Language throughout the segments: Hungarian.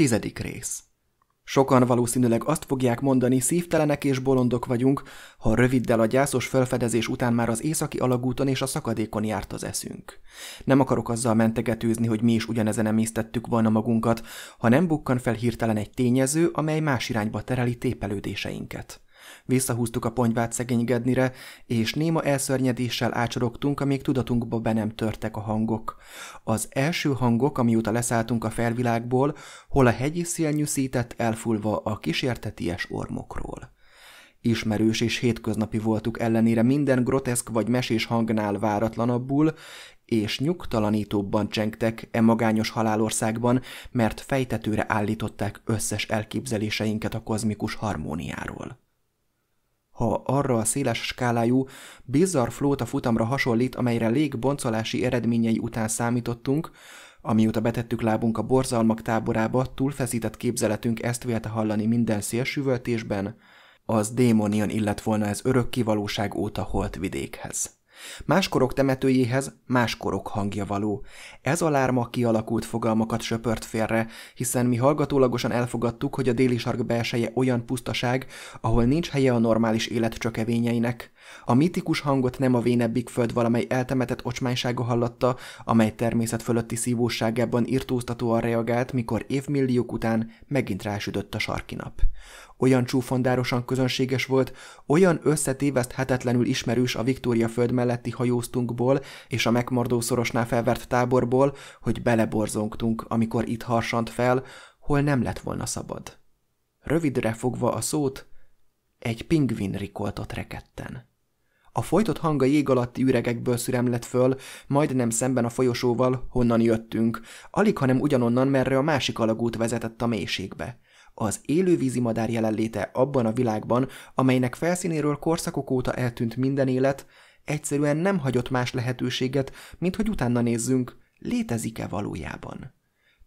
Tizedik rész. Sokan valószínűleg azt fogják mondani, szívtelenek és bolondok vagyunk, ha röviddel a gyászos felfedezés után már az északi alagúton és a szakadékon járt az eszünk. Nem akarok azzal mentegetőzni, hogy mi is ugyanezen emésztettük volna magunkat, ha nem bukkan fel hirtelen egy tényező, amely más irányba tereli tépelődéseinket. Visszahúztuk a ponyvát szegény Gednire, és néma elszörnyedéssel ácsorogtunk, amíg tudatunkba be nem törtek a hangok. Az első hangok, amióta leszálltunk a felvilágból, hol a hegyi szél nyűszített elfulva a kísérteties ormokról. Ismerős és hétköznapi voltuk ellenére minden groteszk vagy mesés hangnál váratlanabbul, és nyugtalanítóbban csengtek e magányos halálországban, mert fejtetőre állították összes elképzeléseinket a kozmikus harmóniáról ha arra a széles skálájú, bizarr flóta futamra hasonlít, amelyre légboncolási eredményei után számítottunk, amióta betettük lábunk a borzalmak táborába, túlfeszített képzeletünk ezt vélte hallani minden szélsüvöltésben, az démonian illet volna ez kivalóság óta holt vidékhez. Más korok temetőjéhez más korok hangja való. Ez a lárma kialakult fogalmakat söpört félre, hiszen mi hallgatólagosan elfogadtuk, hogy a déli sark belseje olyan pusztaság, ahol nincs helye a normális élet csökevényeinek. A mitikus hangot nem a vénebbik föld valamely eltemetett ocsmánysága hallatta, amely természet fölötti szívóságában irtóztatóan reagált, mikor évmilliók után megint rásütött a nap. Olyan csúfondárosan közönséges volt, olyan összetéveszthetetlenül ismerős a Viktória föld melletti hajóztunkból és a megmordó szorosnál felvert táborból, hogy beleborzongtunk, amikor itt harsant fel, hol nem lett volna szabad. Rövidre fogva a szót, egy pingvin rikoltott reketten. A folytott hang a jég alatti üregekből szüremlett föl, majdnem szemben a folyosóval, honnan jöttünk, alig hanem ugyanonnan, merre a másik alagút vezetett a mélységbe. Az élővízi madár jelenléte abban a világban, amelynek felszínéről korszakok óta eltűnt minden élet, egyszerűen nem hagyott más lehetőséget, mint hogy utána nézzünk, létezik-e valójában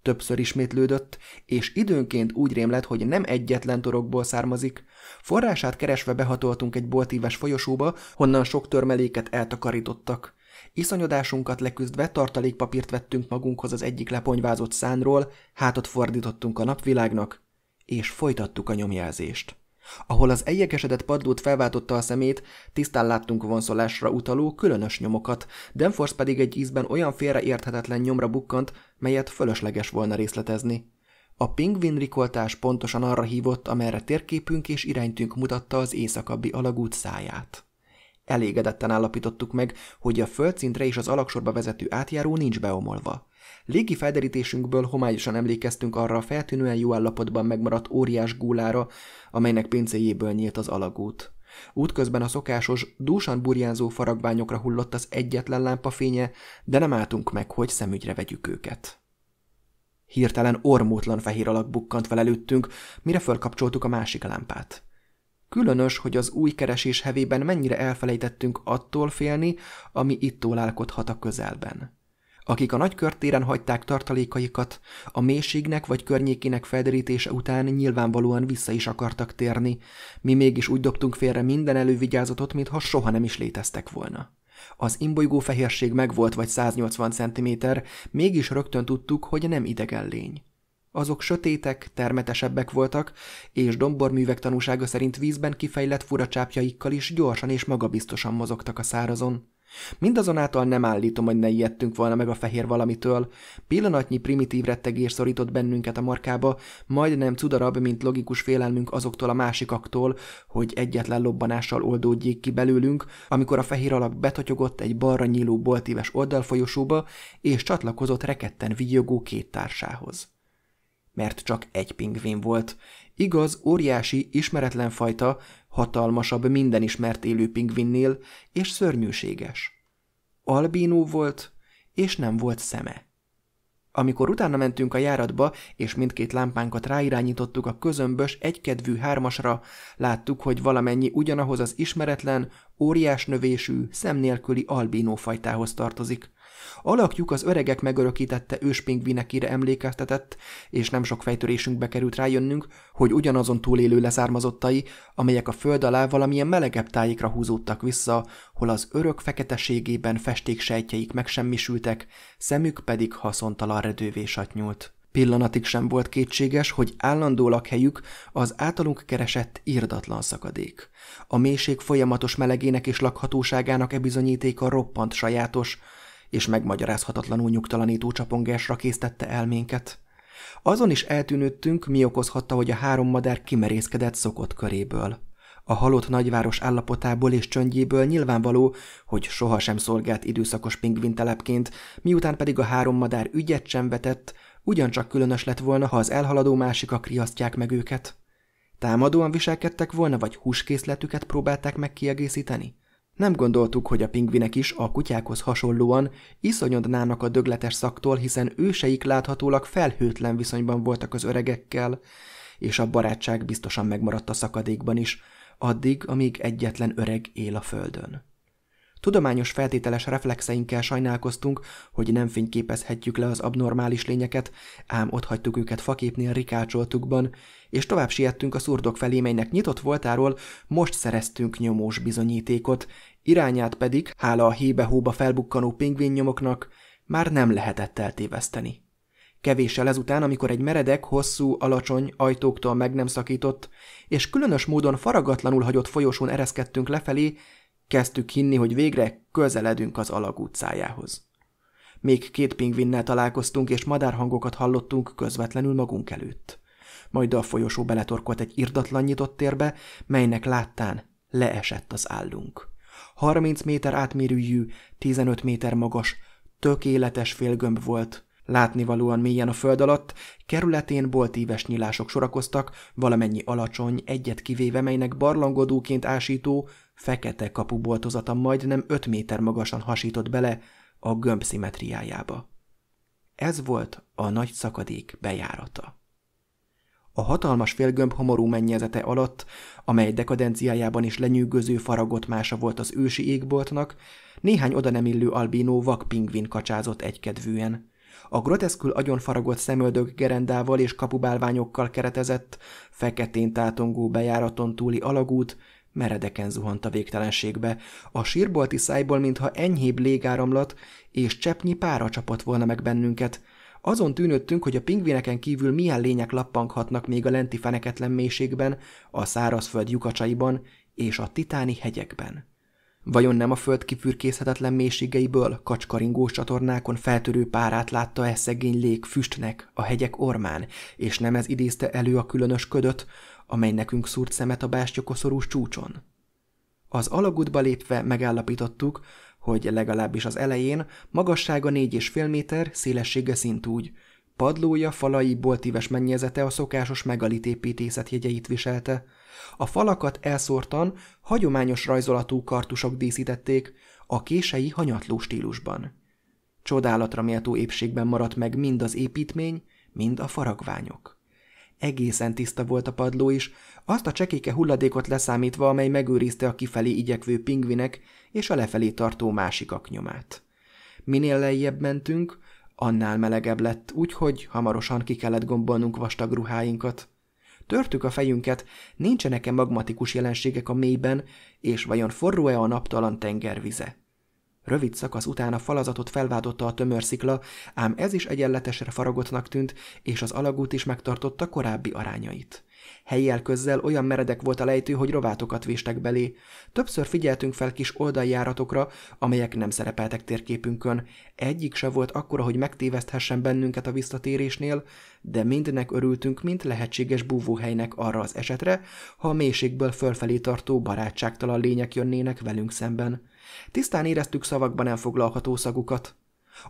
többször ismétlődött, és időnként úgy rémlett, hogy nem egyetlen torokból származik. Forrását keresve behatoltunk egy boltíves folyosóba, honnan sok törmeléket eltakarítottak. Iszonyodásunkat leküzdve tartalékpapírt vettünk magunkhoz az egyik leponyvázott szánról, hátat fordítottunk a napvilágnak, és folytattuk a nyomjelzést. Ahol az egyekesedett padlót felváltotta a szemét, tisztán láttunk vonszolásra utaló különös nyomokat, Danforth pedig egy ízben olyan félreérthetetlen nyomra bukkant, melyet fölösleges volna részletezni. A pingvin rikoltás pontosan arra hívott, amerre térképünk és iránytünk mutatta az északabbi alagút száját. Elégedetten állapítottuk meg, hogy a földszintre és az alaksorba vezető átjáró nincs beomolva. Légi felderítésünkből homályosan emlékeztünk arra a feltűnően jó állapotban megmaradt óriás gúlára, amelynek pincéjéből nyílt az alagút. Útközben a szokásos, dúsan burjánzó faragványokra hullott az egyetlen lámpa fénye, de nem álltunk meg, hogy szemügyre vegyük őket. Hirtelen ormótlan fehér alak bukkant fel előttünk, mire fölkapcsoltuk a másik lámpát. Különös, hogy az új keresés hevében mennyire elfelejtettünk attól félni, ami itt tólálkodhat a közelben. Akik a nagykörtéren hagyták tartalékaikat, a mélységnek vagy környékének felderítése után nyilvánvalóan vissza is akartak térni, mi mégis úgy dobtunk félre minden elővigyázatot, mintha soha nem is léteztek volna. Az imbolygó fehérség megvolt vagy 180 cm, mégis rögtön tudtuk, hogy nem idegen lény. Azok sötétek, termetesebbek voltak, és domborművek tanúsága szerint vízben kifejlett fura csápjaikkal is gyorsan és magabiztosan mozogtak a szárazon. Mindazonáltal nem állítom, hogy ne ijedtünk volna meg a fehér valamitől. Pillanatnyi primitív rettegés szorított bennünket a markába, majdnem cudarabb, mint logikus félelmünk azoktól a másikaktól, hogy egyetlen lobbanással oldódjék ki belőlünk, amikor a fehér alak betotyogott egy balra nyíló boltíves oldalfolyosóba, és csatlakozott reketten vigyogó két társához mert csak egy pingvin volt. Igaz, óriási, ismeretlen fajta, hatalmasabb minden ismert élő pingvinnél, és szörnyűséges. Albínó volt, és nem volt szeme. Amikor utána mentünk a járatba, és mindkét lámpánkat ráirányítottuk a közömbös, egykedvű hármasra, láttuk, hogy valamennyi ugyanahoz az ismeretlen, óriás növésű, szem nélküli albínófajtához tartozik. Alakjuk az öregek megörökítette őspingvinekire emlékeztetett, és nem sok fejtörésünkbe került rájönnünk, hogy ugyanazon túlélő leszármazottai, amelyek a föld alá valamilyen melegebb tájékra húzódtak vissza, hol az örök feketeségében festéksejtjeik megsemmisültek, szemük pedig haszontalan redővé satnyult. Pillanatig sem volt kétséges, hogy állandó lakhelyük az általunk keresett írdatlan szakadék. A mélység folyamatos melegének és lakhatóságának e bizonyítéka roppant sajátos, és megmagyarázhatatlanul nyugtalanító csapongásra késztette elménket. Azon is eltűnődtünk, mi okozhatta, hogy a három madár kimerészkedett szokott köréből. A halott nagyváros állapotából és csöndjéből nyilvánvaló, hogy sohasem szolgált időszakos pingvintelepként, miután pedig a három madár ügyet sem vetett, ugyancsak különös lett volna, ha az elhaladó másikak riasztják meg őket. Támadóan viselkedtek volna, vagy húskészletüket próbálták meg kiegészíteni? Nem gondoltuk, hogy a pingvinek is a kutyákhoz hasonlóan iszonyodnának a dögletes szaktól, hiszen őseik láthatólag felhőtlen viszonyban voltak az öregekkel, és a barátság biztosan megmaradt a szakadékban is, addig, amíg egyetlen öreg él a földön. Tudományos feltételes reflexeinkkel sajnálkoztunk, hogy nem fényképezhetjük le az abnormális lényeket, ám ott hagytuk őket faképnél rikácsoltukban, és tovább siettünk a szurdok felé, melynek nyitott voltáról most szereztünk nyomós bizonyítékot, irányát pedig, hála a hébe-hóba felbukkanó pingvinnyomoknak, már nem lehetett eltéveszteni. Kevéssel ezután, amikor egy meredek, hosszú, alacsony ajtóktól meg nem szakított, és különös módon faragatlanul hagyott folyosón ereszkedtünk lefelé, Kezdtük hinni, hogy végre közeledünk az alagutcájához. Még két pingvinnel találkoztunk, és madárhangokat hallottunk közvetlenül magunk előtt. Majd a folyosó beletorkolt egy irdatlan nyitott térbe, melynek láttán leesett az állunk. 30 méter átmérőjű, 15 méter magas, tökéletes félgömb volt, látnivalóan mélyen a föld alatt, kerületén boltíves nyilások sorakoztak, valamennyi alacsony, egyet kivéve, melynek barlangodóként ásító, fekete kapuboltozata majdnem öt méter magasan hasított bele a gömb szimetriájába. Ez volt a nagy szakadék bejárata. A hatalmas félgömb homorú mennyezete alatt, amely dekadenciájában is lenyűgöző faragott mása volt az ősi égboltnak, néhány oda nem illő albínó vakpingvin kacsázott egykedvűen. A groteszkül agyon faragott szemöldög gerendával és kapubálványokkal keretezett, feketén tátongó bejáraton túli alagút Meredeken zuhant a végtelenségbe, a sírbolti szájból mintha enyhébb légáramlat és cseppnyi pára csapott volna meg bennünket. Azon tűnődtünk, hogy a pingvineken kívül milyen lények lappanghatnak még a lenti feneketlen mélységben, a szárazföld lyukacsaiban és a titáni hegyekben. Vajon nem a föld kifürkészhetetlen mélységeiből, kacskaringós csatornákon feltörő párát látta e szegény lég füstnek a hegyek ormán, és nem ez idézte elő a különös ködöt, amely nekünk szúrt szemet a bástyokoszorús csúcson. Az alagútba lépve megállapítottuk, hogy legalábbis az elején magassága négy és fél méter, szélessége szintúgy. Padlója, falai, boltíves mennyezete a szokásos megalitépítészet jegyeit viselte. A falakat elszórtan hagyományos rajzolatú kartusok díszítették, a kései hanyatló stílusban. Csodálatra méltó épségben maradt meg mind az építmény, mind a faragványok. Egészen tiszta volt a padló is, azt a csekéke hulladékot leszámítva, amely megőrizte a kifelé igyekvő pingvinek és a lefelé tartó másik aknyomát. Minél lejjebb mentünk, annál melegebb lett, úgyhogy hamarosan ki kellett gombolnunk vastag ruháinkat. Törtük a fejünket, nincsenek-e magmatikus jelenségek a mélyben, és vajon forró-e a naptalan tengervize. Rövid szakasz után a falazatot felvádotta a tömör szikla, ám ez is egyenletesre faragottnak tűnt, és az alagút is megtartotta korábbi arányait. Helyjel közzel olyan meredek volt a lejtő, hogy rovátokat véstek belé. Többször figyeltünk fel kis oldaljáratokra, amelyek nem szerepeltek térképünkön. Egyik se volt akkora, hogy megtéveszthessen bennünket a visszatérésnél, de mindnek örültünk, mint lehetséges búvóhelynek arra az esetre, ha a mélységből fölfelé tartó barátságtalan lények jönnének velünk szemben. Tisztán éreztük szavakban elfoglalható szagukat.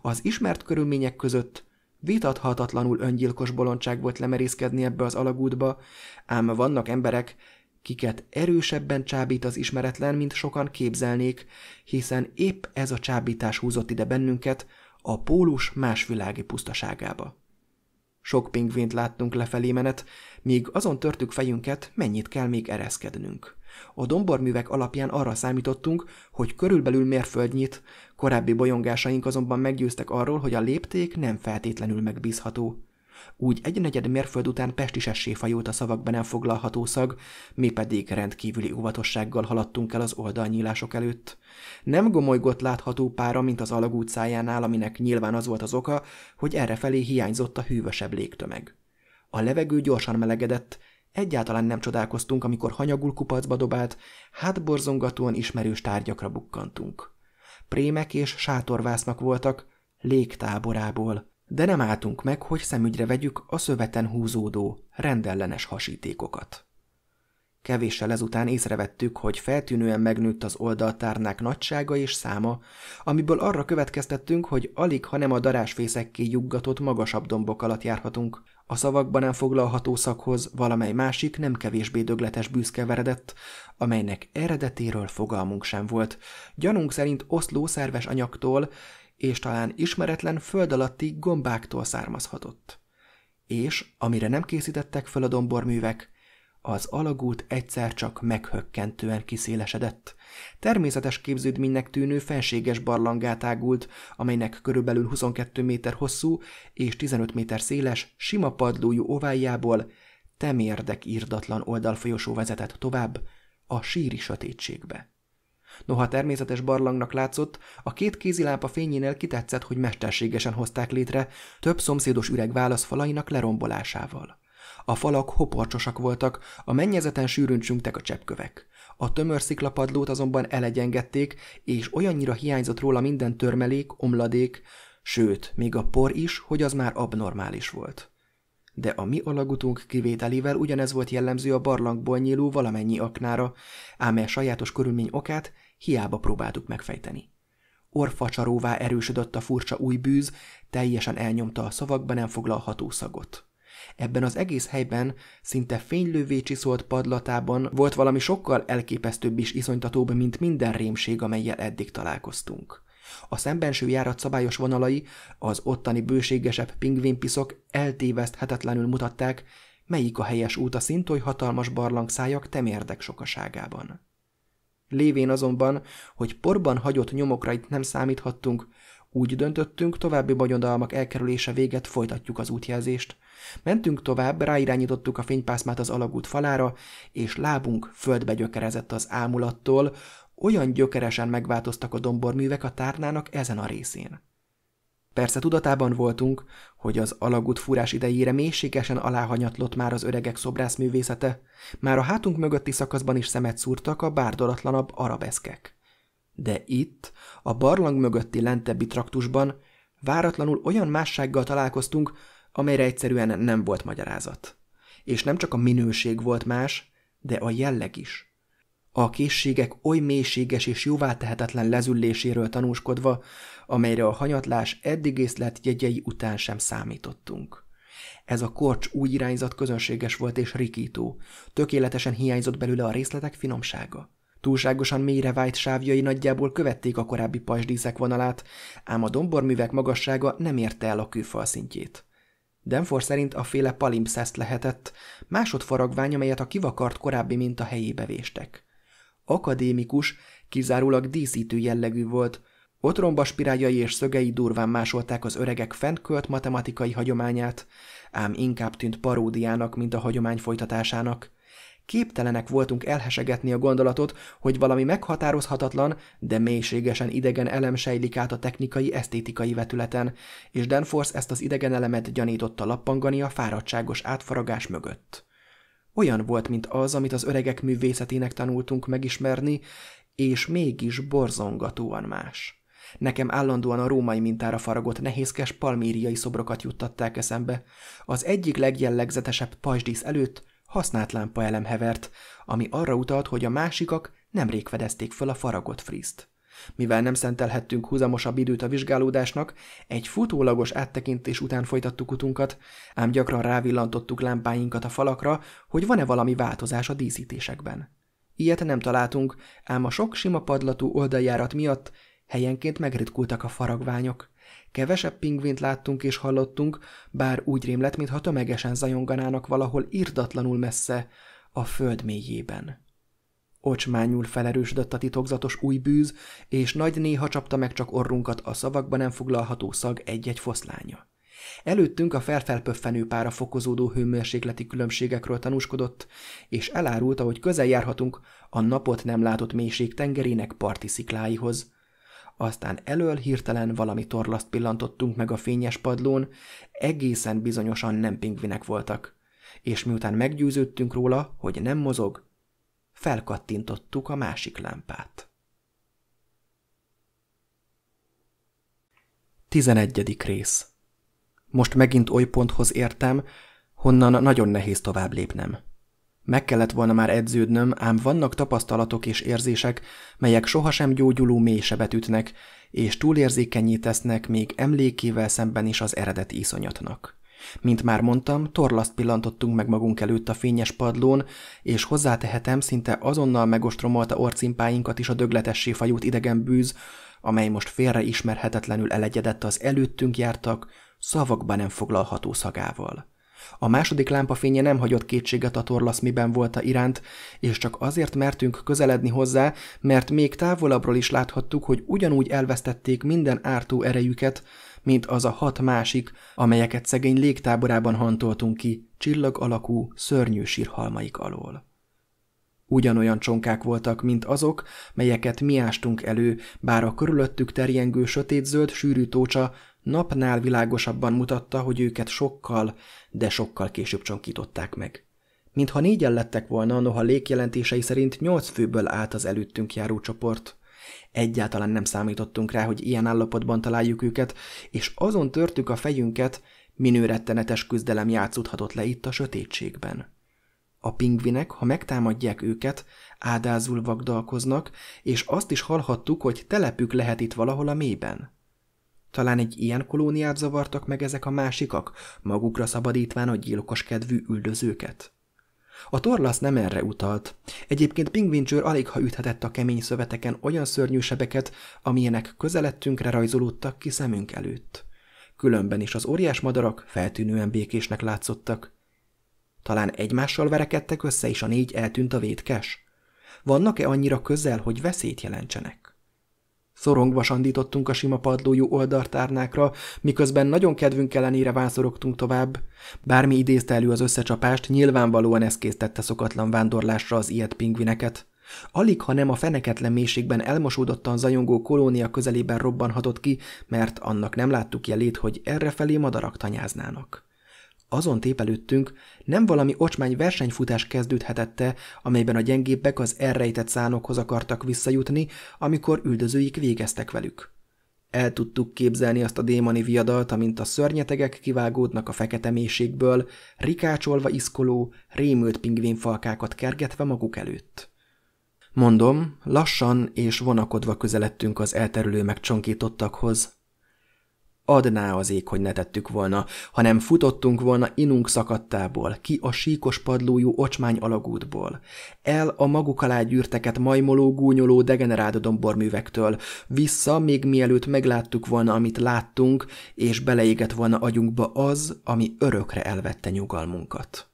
Az ismert körülmények között vitathatatlanul öngyilkos bolondság volt lemerészkedni ebbe az alagútba, ám vannak emberek, kiket erősebben csábít az ismeretlen, mint sokan képzelnék, hiszen épp ez a csábítás húzott ide bennünket a pólus másvilági pusztaságába. Sok pingvint láttunk lefelé menet, míg azon törtük fejünket, mennyit kell még ereszkednünk. A domborművek alapján arra számítottunk, hogy körülbelül mérföldnyit, korábbi bolyongásaink azonban meggyőztek arról, hogy a lépték nem feltétlenül megbízható. Úgy egy negyed mérföld után pestisessé fajult a szavakban elfoglalható szag, mi pedig rendkívüli óvatossággal haladtunk el az oldalnyílások előtt. Nem gomolygott látható pára, mint az alagút szájánál, aminek nyilván az volt az oka, hogy errefelé hiányzott a hűvösebb légtömeg. A levegő gyorsan melegedett, Egyáltalán nem csodálkoztunk, amikor hanyagul kupacba dobált, hátborzongatóan ismerős tárgyakra bukkantunk. Prémek és sátorvásznak voltak, légtáborából, de nem álltunk meg, hogy szemügyre vegyük a szöveten húzódó, rendellenes hasítékokat. Kevéssel ezután észrevettük, hogy feltűnően megnőtt az oldaltárnák nagysága és száma, amiből arra következtettünk, hogy alig, hanem a darásfészekké juggatott magasabb dombok alatt járhatunk. A szavakban nem foglalható szakhoz valamely másik nem kevésbé dögletes bűzkeveredett, amelynek eredetéről fogalmunk sem volt. Gyanunk szerint oszló szerves anyagtól és talán ismeretlen föld alatti gombáktól származhatott. És, amire nem készítettek föl a domborművek, az alagút egyszer csak meghökkentően kiszélesedett. Természetes képződménynek tűnő fenséges barlangát ágult, amelynek körülbelül 22 méter hosszú és 15 méter széles, sima padlójú ováljából temérdek írdatlan oldalfolyosó vezetett tovább a síri sötétségbe. Noha természetes barlangnak látszott, a két kézilámpa fényénél kitetszett, hogy mesterségesen hozták létre, több szomszédos üreg válaszfalainak lerombolásával. A falak hoporcsosak voltak, a mennyezeten sűrűn csüngtek a cseppkövek. A tömör sziklapadlót azonban elegyengedték, és olyannyira hiányzott róla minden törmelék, omladék, sőt, még a por is, hogy az már abnormális volt. De a mi alagutunk kivételével ugyanez volt jellemző a barlangból nyíló valamennyi aknára, ám e sajátos körülmény okát hiába próbáltuk megfejteni. Orfacsaróvá erősödött a furcsa új bűz, teljesen elnyomta a szavakban nem foglalható szagot. Ebben az egész helyben, szinte fénylővé csiszolt padlatában volt valami sokkal elképesztőbb és iszonytatóbb, mint minden rémség, amelyel eddig találkoztunk. A szembenső járat szabályos vonalai, az ottani bőségesebb pingvinpiszok eltéveszthetetlenül mutatták, melyik a helyes út a szintoly hatalmas barlangszájak temérdek sokaságában. Lévén azonban, hogy porban hagyott nyomokra itt nem számíthattunk, úgy döntöttünk, további bagyondalmak elkerülése véget folytatjuk az útjelzést, Mentünk tovább, ráirányítottuk a fénypászmát az alagút falára, és lábunk földbe gyökerezett az ámulattól, olyan gyökeresen megváltoztak a domborművek a tárnának ezen a részén. Persze tudatában voltunk, hogy az alagút fúrás idejére mélységesen aláhanyatlott már az öregek szobrászművészete, már a hátunk mögötti szakaszban is szemet szúrtak a bárdolatlanabb arabeszkek. De itt, a barlang mögötti lentebbi traktusban váratlanul olyan mássággal találkoztunk, amelyre egyszerűen nem volt magyarázat. És nem csak a minőség volt más, de a jelleg is. A készségek oly mélységes és jóvátehetetlen lezülléséről tanúskodva, amelyre a hanyatlás eddig észlet jegyei után sem számítottunk. Ez a korcs új irányzat közönséges volt és rikító, tökéletesen hiányzott belőle a részletek finomsága. Túlságosan mélyre vájt sávjai nagyjából követték a korábbi pajzsdíszek vonalát, ám a domborművek magassága nem érte el a kőfal szintjét. Denfor szerint a féle palimpszeszt lehetett, másodfaragvány, amelyet a kivakart korábbi minta helyébe véstek. Akadémikus, kizárólag díszítő jellegű volt, otromba spiráljai és szögei durván másolták az öregek fentkölt matematikai hagyományát, ám inkább tűnt paródiának, mint a hagyomány folytatásának. Képtelenek voltunk elhesegetni a gondolatot, hogy valami meghatározhatatlan, de mélységesen idegen elem sejlik át a technikai, esztétikai vetületen, és Danforth ezt az idegen elemet gyanította lappangani a fáradtságos átfaragás mögött. Olyan volt, mint az, amit az öregek művészetének tanultunk megismerni, és mégis borzongatóan más. Nekem állandóan a római mintára faragott nehézkes palmíriai szobrokat juttatták eszembe. Az egyik legjellegzetesebb pajzsdísz előtt használt lámpa elem hevert, ami arra utalt, hogy a másikak nemrég fedezték föl a faragott friszt. Mivel nem szentelhettünk húzamosabb időt a vizsgálódásnak, egy futólagos áttekintés után folytattuk utunkat, ám gyakran rávillantottuk lámpáinkat a falakra, hogy van-e valami változás a díszítésekben. Ilyet nem találtunk, ám a sok sima padlatú oldaljárat miatt helyenként megritkultak a faragványok. Kevesebb pingvint láttunk és hallottunk, bár úgy rémlett, mintha tömegesen zajonganának valahol irdatlanul messze, a föld mélyében. Ocsmányul felerősödött a titokzatos új bűz, és nagy néha csapta meg csak orrunkat a szavakban nem foglalható szag egy-egy foszlánya. Előttünk a felfelpöffenő pára fokozódó hőmérsékleti különbségekről tanúskodott, és elárulta, hogy közel járhatunk a napot nem látott mélység tengerének parti szikláihoz, aztán elől hirtelen valami torlaszt pillantottunk meg a fényes padlón, egészen bizonyosan nem pingvinek voltak. És miután meggyőződtünk róla, hogy nem mozog, felkattintottuk a másik lámpát. 11. rész Most megint oly ponthoz értem, honnan nagyon nehéz tovább lépnem. Meg kellett volna már edződnöm, ám vannak tapasztalatok és érzések, melyek sohasem gyógyuló mély sebet ütnek, és túlérzékenyé tesznek még emlékével szemben is az eredeti iszonyatnak. Mint már mondtam, torlaszt pillantottunk meg magunk előtt a fényes padlón, és hozzátehetem, szinte azonnal megostromolta orcimpáinkat is a dögletessé fajút idegen bűz, amely most félre ismerhetetlenül elegyedett az előttünk jártak, szavakban nem foglalható szagával. A második lámpafénye nem hagyott kétséget a torlasz miben volt a iránt, és csak azért mertünk közeledni hozzá, mert még távolabbról is láthattuk, hogy ugyanúgy elvesztették minden ártó erejüket, mint az a hat másik, amelyeket szegény légtáborában hantoltunk ki, csillag alakú, szörnyű sírhalmaik alól. Ugyanolyan csonkák voltak, mint azok, melyeket mi ástunk elő, bár a körülöttük terjengő sötétzöld sűrű tócsa Napnál világosabban mutatta, hogy őket sokkal, de sokkal később csonkították meg. Mintha négyen lettek volna, noha légjelentései szerint nyolc főből állt az előttünk járó csoport. Egyáltalán nem számítottunk rá, hogy ilyen állapotban találjuk őket, és azon törtük a fejünket, minő rettenetes küzdelem játszódhatott le itt a sötétségben. A pingvinek, ha megtámadják őket, áldázul vagdalkoznak, és azt is hallhattuk, hogy telepük lehet itt valahol a mélyben. Talán egy ilyen kolóniát zavartak meg ezek a másikak, magukra szabadítván a gyilkos kedvű üldözőket? A torlasz nem erre utalt. Egyébként Pingvincsőr alig ha üthetett a kemény szöveteken olyan szörnyű sebeket, amilyenek közelettünkre rajzolódtak ki szemünk előtt. Különben is az óriás madarak feltűnően békésnek látszottak. Talán egymással verekedtek össze, és a négy eltűnt a vétkes? Vannak-e annyira közel, hogy veszélyt jelentsenek? Szorongva sandítottunk a sima padlójú oldartárnákra, miközben nagyon kedvünk ellenére vászorogtunk tovább. Bármi idézte elő az összecsapást, nyilvánvalóan ez késztette szokatlan vándorlásra az ilyet pingvineket. Alig, ha nem a feneketlen mélységben elmosódottan zajongó kolónia közelében robbanhatott ki, mert annak nem láttuk jelét, hogy errefelé madarak tanyáznának azon tépelődtünk, nem valami ocsmány versenyfutás kezdődhetette, amelyben a gyengébbek az elrejtett szánokhoz akartak visszajutni, amikor üldözőik végeztek velük. El tudtuk képzelni azt a démoni viadalt, amint a szörnyetegek kivágódnak a fekete mélységből, rikácsolva iszkoló, rémült pingvinfalkákat kergetve maguk előtt. Mondom, lassan és vonakodva közeledtünk az elterülő megcsonkítottakhoz, adná az ég, hogy ne tettük volna, hanem futottunk volna inunk szakadtából, ki a síkos padlójú ocsmány alagútból, el a maguk alá gyűrteket majmoló, gúnyoló, degenerált domborművektől, vissza, még mielőtt megláttuk volna, amit láttunk, és beleégett volna agyunkba az, ami örökre elvette nyugalmunkat.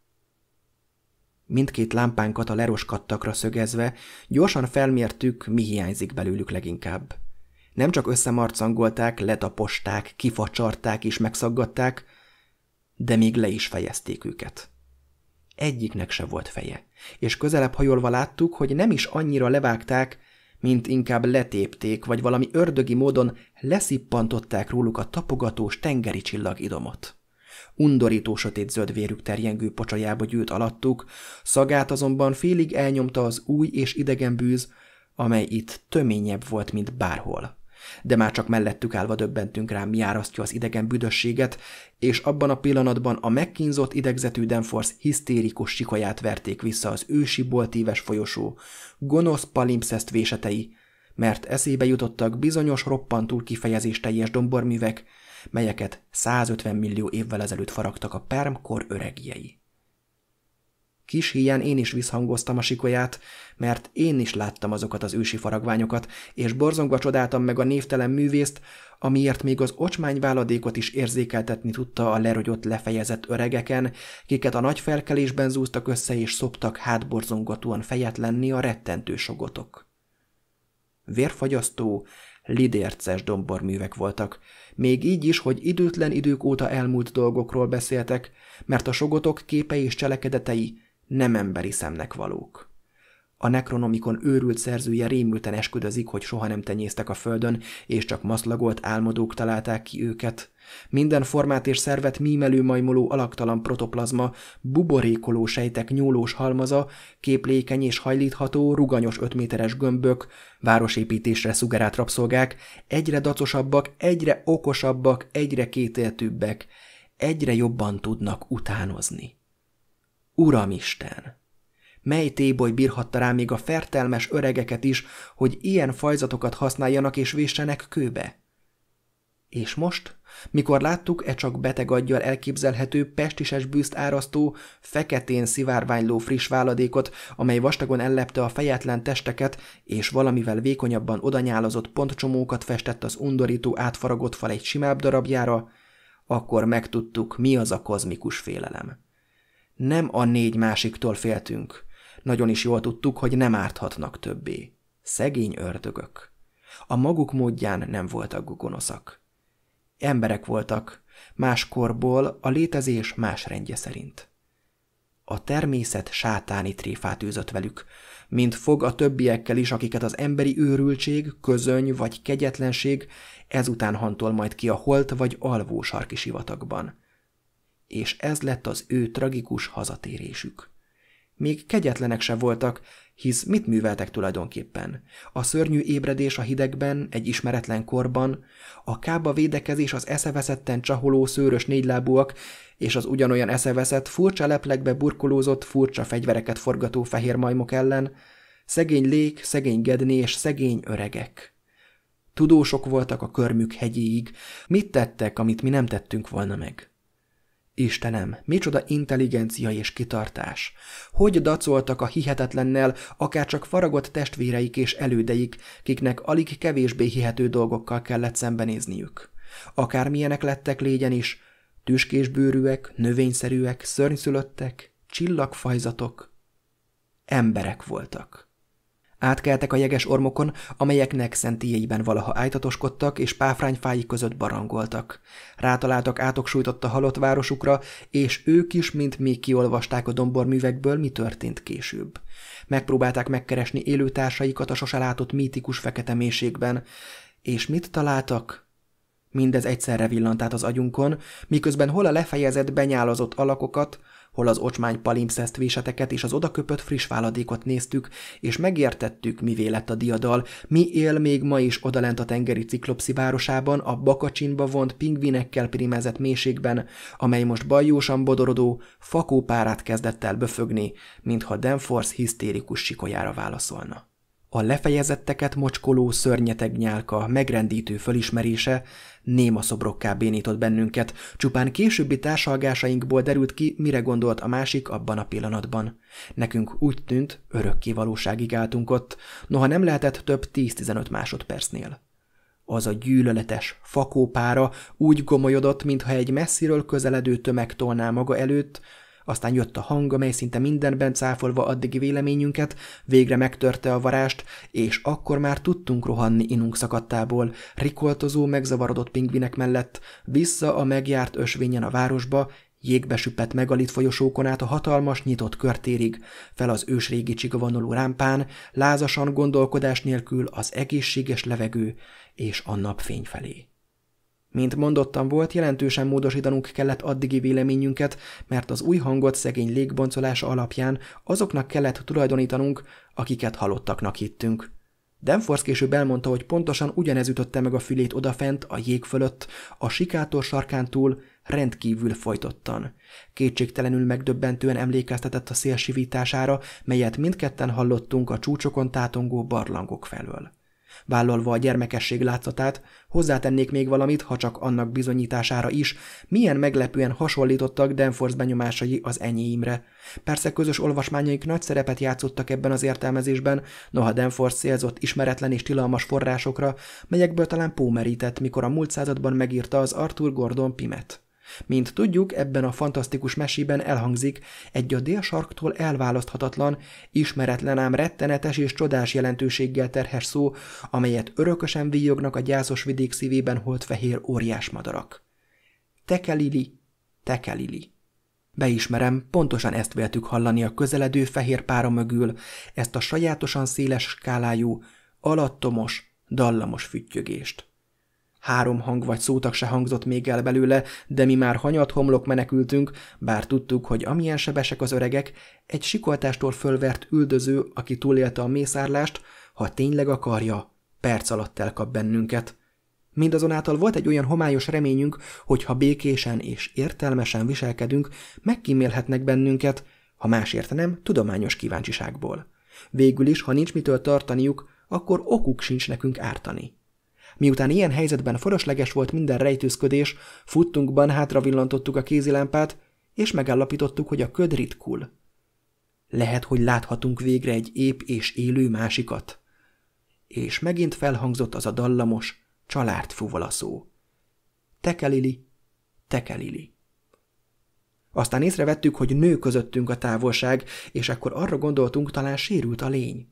Mindkét lámpánkat a leroskattakra szögezve, gyorsan felmértük, mi hiányzik belőlük leginkább. Nem csak összemarcangolták, letaposták, kifacsarták és megszaggatták, de még le is fejezték őket. Egyiknek se volt feje, és közelebb hajolva láttuk, hogy nem is annyira levágták, mint inkább letépték, vagy valami ördögi módon leszippantották róluk a tapogatós tengeri csillagidomot. Undorító sötét vérük terjengő pocsajába gyűlt alattuk, szagát azonban félig elnyomta az új és idegen bűz, amely itt töményebb volt, mint bárhol de már csak mellettük állva döbbentünk rá, mi árasztja az idegen büdösséget, és abban a pillanatban a megkínzott idegzetű Danforth hisztérikus sikaját verték vissza az ősi boltíves folyosó, gonosz palimpszest vésetei, mert eszébe jutottak bizonyos roppantúl kifejezés teljes domborművek, melyeket 150 millió évvel ezelőtt faragtak a permkor öregjei. Kis híján én is visszhangoztam a sikolyát, mert én is láttam azokat az ősi faragványokat, és borzongva csodáltam meg a névtelen művészt, amiért még az ocsmány váladékot is érzékeltetni tudta a lerogyott lefejezett öregeken, kiket a nagy felkelésben zúztak össze és szoptak hátborzongatóan fejet lenni a rettentő sogotok. Vérfagyasztó, lidérces domborművek voltak, még így is, hogy időtlen idők óta elmúlt dolgokról beszéltek, mert a sogotok képei és cselekedetei nem emberi szemnek valók. A nekronomikon őrült szerzője rémülten esküdözik, hogy soha nem tenyésztek a földön, és csak maszlagolt álmodók találták ki őket. Minden formát és szervet mímelő majmoló alaktalan protoplazma, buborékoló sejtek nyúlós halmaza, képlékeny és hajlítható, ruganyos ötméteres gömbök, városépítésre szugerált rabszolgák, egyre dacosabbak, egyre okosabbak, egyre kétéltűbbek, egyre jobban tudnak utánozni. Uramisten! Mely téboly bírhatta rá még a fertelmes öregeket is, hogy ilyen fajzatokat használjanak és véssenek kőbe? És most, mikor láttuk e csak beteg aggyal elképzelhető pestises bűzt árasztó, feketén szivárványló friss váladékot, amely vastagon ellepte a fejetlen testeket, és valamivel vékonyabban odanyálozott pontcsomókat festett az undorító átfaragott fal egy simább darabjára, akkor megtudtuk, mi az a kozmikus félelem. Nem a négy másiktól féltünk. Nagyon is jól tudtuk, hogy nem árthatnak többé. Szegény ördögök. A maguk módján nem voltak gonoszak. Emberek voltak, más korból a létezés más rendje szerint. A természet sátáni tréfát űzött velük, mint fog a többiekkel is, akiket az emberi őrültség, közöny vagy kegyetlenség ezután hantol majd ki a holt vagy alvó sarki sivatagban és ez lett az ő tragikus hazatérésük. Még kegyetlenek se voltak, hisz mit műveltek tulajdonképpen? A szörnyű ébredés a hidegben, egy ismeretlen korban, a kába védekezés az eszeveszetten csaholó szőrös négylábúak, és az ugyanolyan eszeveszett, furcsa leplekbe burkolózott, furcsa fegyvereket forgató fehér majmok ellen, szegény lék, szegény gedni és szegény öregek. Tudósok voltak a körmük hegyéig, mit tettek, amit mi nem tettünk volna meg. Istenem, micsoda intelligencia és kitartás! Hogy dacoltak a hihetetlennel akár csak faragott testvéreik és elődeik, kiknek alig kevésbé hihető dolgokkal kellett szembenézniük. Akármilyenek lettek légyen is, tüskésbőrűek, növényszerűek, szörnyszülöttek, csillagfajzatok, emberek voltak. Átkeltek a jeges ormokon, amelyeknek szentélyeiben valaha ájtatoskodtak és páfrányfáik között barangoltak. Rátaláltak átoksújtott a halott városukra, és ők is, mint még kiolvasták a domborművekből, mi történt később. Megpróbálták megkeresni élőtársaikat a sose látott mítikus fekete mélységben. És mit találtak? Mindez egyszerre villant át az agyunkon, miközben hol a lefejezett, benyálazott alakokat, hol az ocsmány véseteket és az odaköpött friss váladékot néztük, és megértettük, mivé lett a diadal, mi él még ma is odalent a tengeri ciklopszi városában, a bakacsinba vont pingvinekkel primezett mélységben, amely most bajósan bodorodó, fakópárát kezdett el böfögni, mintha Danforth hisztérikus sikolyára válaszolna. A lefejezetteket mocskoló szörnyeteg nyálka, megrendítő fölismerése néma szobrokká bénított bennünket, csupán későbbi társalgásainkból derült ki, mire gondolt a másik abban a pillanatban. Nekünk úgy tűnt, örökké valóságig álltunk ott, noha nem lehetett több 10-15 másodpercnél. Az a gyűlöletes fakópára úgy gomolyodott, mintha egy messziről közeledő tömeg tolná maga előtt, aztán jött a hang, amely szinte mindenben cáfolva addigi véleményünket, végre megtörte a varást, és akkor már tudtunk rohanni inunk szakadtából, rikoltozó, megzavarodott pingvinek mellett, vissza a megjárt ösvényen a városba, Jégbe süppett megalit folyosókon át a hatalmas, nyitott körtérig, fel az ősrégi csigavonuló rámpán, lázasan gondolkodás nélkül az egészséges levegő és a napfény felé. Mint mondottam volt, jelentősen módosítanunk kellett addigi véleményünket, mert az új hangot szegény légboncolása alapján azoknak kellett tulajdonítanunk, akiket halottaknak hittünk. Danforth később elmondta, hogy pontosan ugyanez ütötte meg a fülét odafent, a jég fölött, a sikátor sarkán túl, rendkívül folytottan. Kétségtelenül megdöbbentően emlékeztetett a szélsivítására, melyet mindketten hallottunk a csúcsokon tátongó barlangok felől vállalva a gyermekesség látszatát, hozzátennék még valamit, ha csak annak bizonyítására is, milyen meglepően hasonlítottak Danforth benyomásai az enyémre. Persze közös olvasmányaik nagy szerepet játszottak ebben az értelmezésben, noha Danforth szélzott ismeretlen és tilalmas forrásokra, melyekből talán pómerített, mikor a múlt században megírta az Arthur Gordon Pimet. Mint tudjuk, ebben a fantasztikus mesében elhangzik egy a délsarktól elválaszthatatlan, ismeretlen ám rettenetes és csodás jelentőséggel terhes szó, amelyet örökösen víjognak a gyászos vidék szívében holt fehér óriás madarak. Tekelili, tekelili. Beismerem, pontosan ezt véltük hallani a közeledő fehér pára mögül, ezt a sajátosan széles skálájú, alattomos, dallamos füttyögést. Három hang vagy szótak se hangzott még el belőle, de mi már hanyat homlok menekültünk, bár tudtuk, hogy amilyen sebesek az öregek, egy sikoltástól fölvert üldöző, aki túlélte a mészárlást, ha tényleg akarja, perc alatt elkap bennünket. Mindazonáltal volt egy olyan homályos reményünk, hogy ha békésen és értelmesen viselkedünk, megkímélhetnek bennünket, ha másért nem, tudományos kíváncsiságból. Végül is, ha nincs mitől tartaniuk, akkor okuk sincs nekünk ártani. Miután ilyen helyzetben forosleges volt minden rejtőzködés, futtunkban hátravillantottuk a kézilámpát, és megállapítottuk, hogy a köd ritkul. Lehet, hogy láthatunk végre egy ép és élő másikat. És megint felhangzott az a dallamos, csalárt szó. Tekelili, tekelili. Aztán észrevettük, hogy nő közöttünk a távolság, és akkor arra gondoltunk, talán sérült a lény.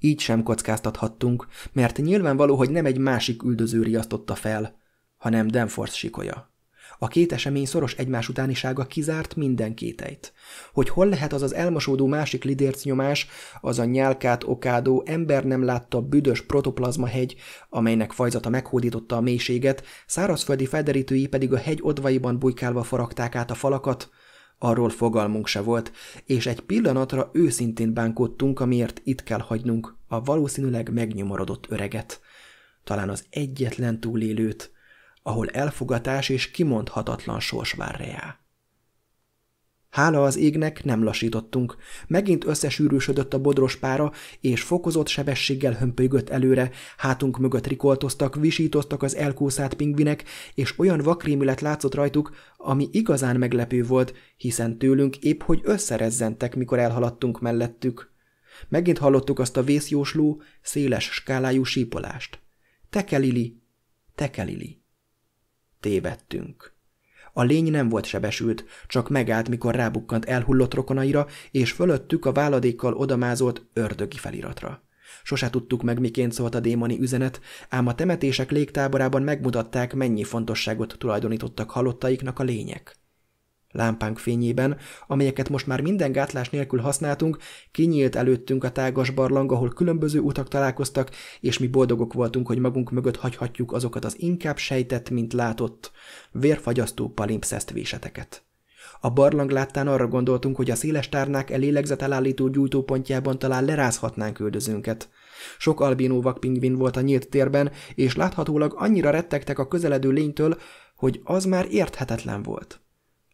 Így sem kockáztathattunk, mert nyilvánvaló, hogy nem egy másik üldöző riasztotta fel, hanem Danforth sikolya. A két esemény szoros egymás utánisága kizárt minden kétejt. Hogy hol lehet az az elmosódó másik nyomás, az a nyálkát okádó, ember nem látta büdös protoplazmahegy, amelynek fajzata meghódította a mélységet, szárazföldi felderítői pedig a hegy odvaiban bujkálva faragták át a falakat, Arról fogalmunk se volt, és egy pillanatra őszintén bánkodtunk, amiért itt kell hagynunk a valószínűleg megnyomorodott öreget. Talán az egyetlen túlélőt, ahol elfogatás és kimondhatatlan sors vár reá. Hála az égnek nem lassítottunk. Megint összesűrűsödött a bodros pára, és fokozott sebességgel hömpölygött előre, hátunk mögött rikoltoztak, visítoztak az elkúszált pingvinek, és olyan vakrémület látszott rajtuk, ami igazán meglepő volt, hiszen tőlünk épp hogy összerezzentek, mikor elhaladtunk mellettük. Megint hallottuk azt a vészjósló, széles skálájú sípolást. Tekelili, tekelili. Tévedtünk. A lény nem volt sebesült, csak megállt, mikor rábukkant elhullott rokonaira, és fölöttük a váladékkal odamázolt ördögi feliratra. Sose tudtuk meg, miként szólt a démoni üzenet, ám a temetések légtáborában megmutatták, mennyi fontosságot tulajdonítottak halottaiknak a lények. Lámpánk fényében, amelyeket most már minden gátlás nélkül használtunk, kinyílt előttünk a tágas barlang, ahol különböző utak találkoztak, és mi boldogok voltunk, hogy magunk mögött hagyhatjuk azokat az inkább sejtett, mint látott, vérfagyasztó palimpszeszt véseteket. A barlang láttán arra gondoltunk, hogy a széles tárnák elélegzetelállító gyújtópontjában talán lerázhatnánk üldözőnket. Sok albinó vakpingvin volt a nyílt térben, és láthatólag annyira rettegtek a közeledő lénytől, hogy az már érthetetlen volt.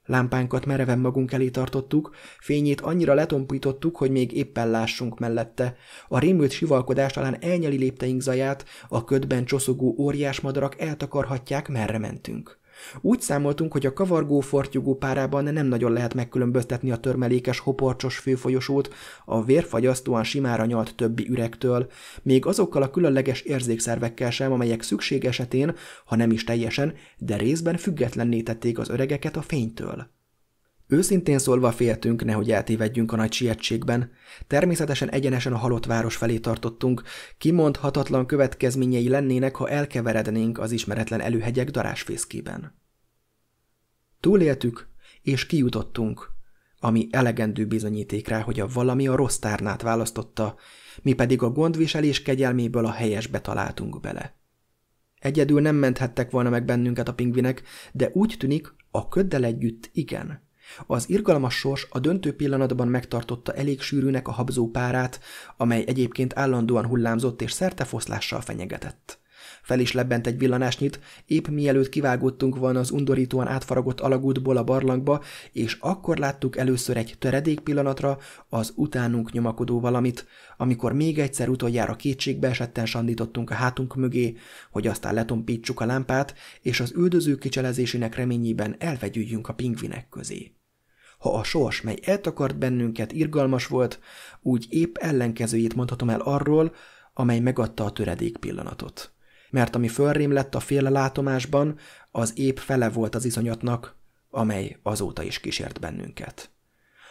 Lámpánkat mereven magunk elé tartottuk, fényét annyira letompítottuk, hogy még éppen lássunk mellette. A rémült sivalkodás talán elnyeli lépteink zaját, a ködben csoszogó óriás madarak eltakarhatják, merre mentünk. Úgy számoltunk, hogy a kavargó fortyugó párában nem nagyon lehet megkülönböztetni a törmelékes hoporcsos főfolyosót a vérfagyasztóan simára nyalt többi ürektől, még azokkal a különleges érzékszervekkel sem, amelyek szükség esetén, ha nem is teljesen, de részben függetlenné tették az öregeket a fénytől. Őszintén szólva féltünk, nehogy eltévedjünk a nagy sietségben. Természetesen egyenesen a halott város felé tartottunk. Kimondhatatlan következményei lennének, ha elkeverednénk az ismeretlen előhegyek darásfészkében. Túléltük, és kijutottunk, ami elegendő bizonyíték rá, hogy a valami a rossz tárnát választotta, mi pedig a gondviselés kegyelméből a helyesbe találtunk bele. Egyedül nem menthettek volna meg bennünket a pingvinek, de úgy tűnik, a köddel együtt igen – az irgalmas sors a döntő pillanatban megtartotta elég sűrűnek a habzó párát, amely egyébként állandóan hullámzott és szertefoszlással fenyegetett. Fel is lebbent egy villanásnyit, épp mielőtt kivágottunk volna az undorítóan átfaragott alagútból a barlangba, és akkor láttuk először egy töredék pillanatra az utánunk nyomakodó valamit, amikor még egyszer utoljára kétségbe esetten sandítottunk a hátunk mögé, hogy aztán letompítsuk a lámpát, és az üldöző kicselezésének reményében elvegyüljünk a pingvinek közé. Ha a sors, mely eltakart bennünket, irgalmas volt, úgy épp ellenkezőjét mondhatom el arról, amely megadta a töredék pillanatot mert ami fölrém lett a féle látomásban, az épp fele volt az izonyatnak, amely azóta is kísért bennünket.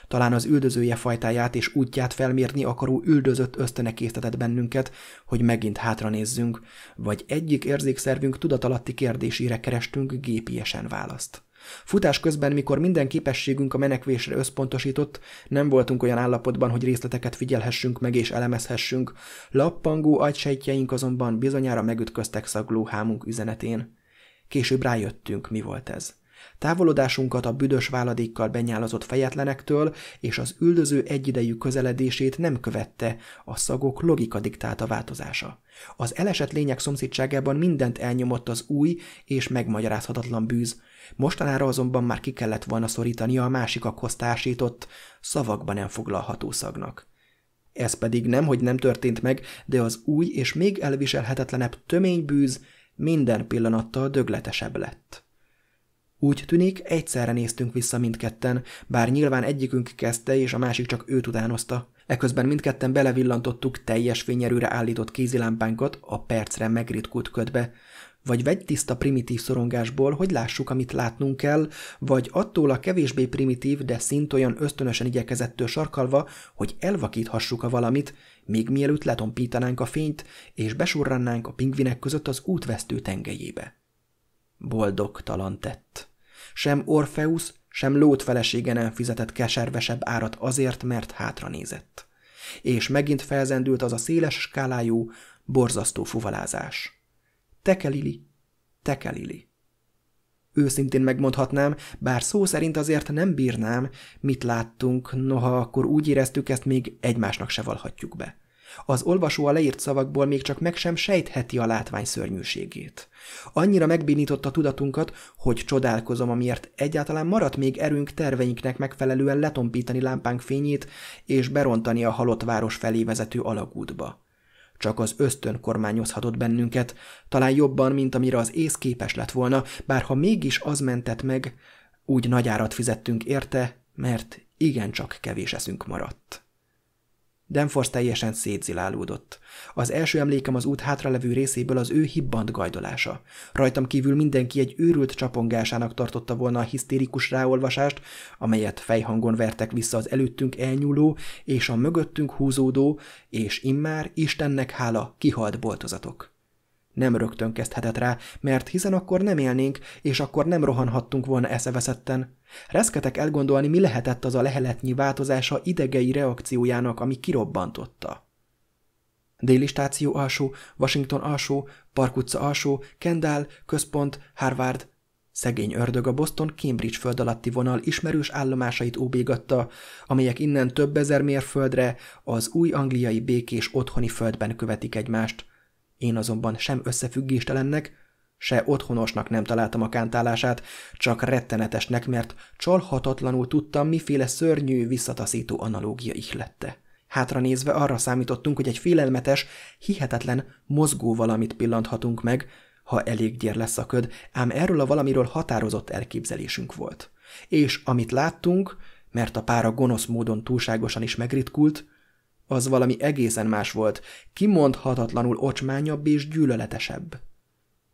Talán az üldözője fajtáját és útját felmérni akaró üldözött ösztöne késztetett bennünket, hogy megint hátra nézzünk, vagy egyik érzékszervünk tudatalatti kérdésére kerestünk gépiesen választ. Futás közben, mikor minden képességünk a menekvésre összpontosított, nem voltunk olyan állapotban, hogy részleteket figyelhessünk meg és elemezhessünk. Lappangó agysejtjeink azonban bizonyára megütköztek szagló hámunk üzenetén. Később rájöttünk, mi volt ez. Távolodásunkat a büdös váladékkal benyálazott fejetlenektől és az üldöző egyidejű közeledését nem követte a szagok logika diktálta változása. Az elesett lények szomszédságában mindent elnyomott az új és megmagyarázhatatlan bűz, Mostanára azonban már ki kellett volna szorítania a másik társított, szavakban nem foglalható szagnak. Ez pedig nem, hogy nem történt meg, de az új és még elviselhetetlenebb töménybűz minden pillanattal dögletesebb lett. Úgy tűnik, egyszerre néztünk vissza mindketten, bár nyilván egyikünk kezdte, és a másik csak őt utánozta. Eközben mindketten belevillantottuk teljes fényerőre állított kézilámpánkat a percre megritkult ködbe, vagy vegy tiszta primitív szorongásból, hogy lássuk, amit látnunk kell, vagy attól a kevésbé primitív, de szint olyan ösztönösen igyekezettől sarkalva, hogy elvakíthassuk a valamit, még mielőtt letompítanánk a fényt, és besurrannánk a pingvinek között az útvesztő tengelyébe. Boldogtalan tett. Sem Orfeusz, sem lót felesége nem fizetett keservesebb árat azért, mert hátra nézett. És megint felzendült az a széles skálájú, borzasztó fuvalázás. Tekelili, tekelili. Őszintén megmondhatnám, bár szó szerint azért nem bírnám, mit láttunk, noha akkor úgy éreztük, ezt még egymásnak se valhatjuk be. Az olvasó a leírt szavakból még csak meg sem sejtheti a látvány szörnyűségét. Annyira megbínította tudatunkat, hogy csodálkozom, amiért egyáltalán maradt még erőnk terveinknek megfelelően letompítani lámpánk fényét és berontani a halott város felé vezető alagútba. Csak az ösztön kormányozhatott bennünket, talán jobban, mint amire az ész képes lett volna, bár ha mégis az mentett meg, úgy nagy árat fizettünk érte, mert igencsak kevés eszünk maradt. Danforth teljesen szétzilálódott. Az első emlékem az út hátralevő részéből az ő hibbant gajdolása. Rajtam kívül mindenki egy őrült csapongásának tartotta volna a hisztérikus ráolvasást, amelyet fejhangon vertek vissza az előttünk elnyúló és a mögöttünk húzódó, és immár Istennek hála kihalt boltozatok. Nem rögtön kezdhetett rá, mert hiszen akkor nem élnénk, és akkor nem rohanhattunk volna eszeveszetten. Reszketek elgondolni, mi lehetett az a leheletnyi változása idegei reakciójának, ami kirobbantotta. Déli stáció alsó, Washington alsó, Park utca alsó, Kendall, központ, Harvard. Szegény ördög a Boston Cambridge föld alatti vonal ismerős állomásait óbégatta, amelyek innen több ezer mérföldre az új angliai békés otthoni földben követik egymást – én azonban sem összefüggéstelennek, se otthonosnak nem találtam a kántálását, csak rettenetesnek, mert csalhatatlanul tudtam, miféle szörnyű, visszataszító analógia ihlette. Hátra nézve arra számítottunk, hogy egy félelmetes, hihetetlen mozgó valamit pillanthatunk meg, ha elég gyér lesz a köd, ám erről a valamiről határozott elképzelésünk volt. És amit láttunk, mert a pára gonosz módon túlságosan is megritkult, az valami egészen más volt, kimondhatatlanul ocsmányabb és gyűlöletesebb.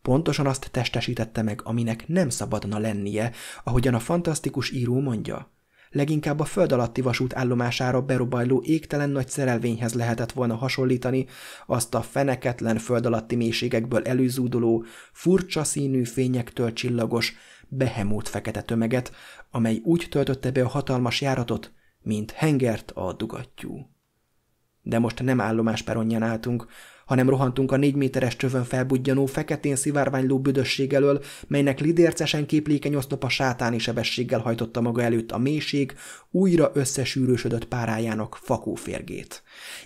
Pontosan azt testesítette meg, aminek nem szabadna lennie, ahogyan a fantasztikus író mondja. Leginkább a föld alatti vasút állomására berobajló égtelen nagy szerelvényhez lehetett volna hasonlítani azt a feneketlen föld alatti mélységekből előzúduló, furcsa színű fényektől csillagos, behemót fekete tömeget, amely úgy töltötte be a hatalmas járatot, mint hengert a dugattyú de most nem állomás peronján álltunk, hanem rohantunk a négy méteres csövön felbudjanó, feketén szivárványló büdösség elől, melynek lidércesen képlékeny oszlopa sátáni sebességgel hajtotta maga előtt a mélység, újra összesűrősödött párájának fakóférgét.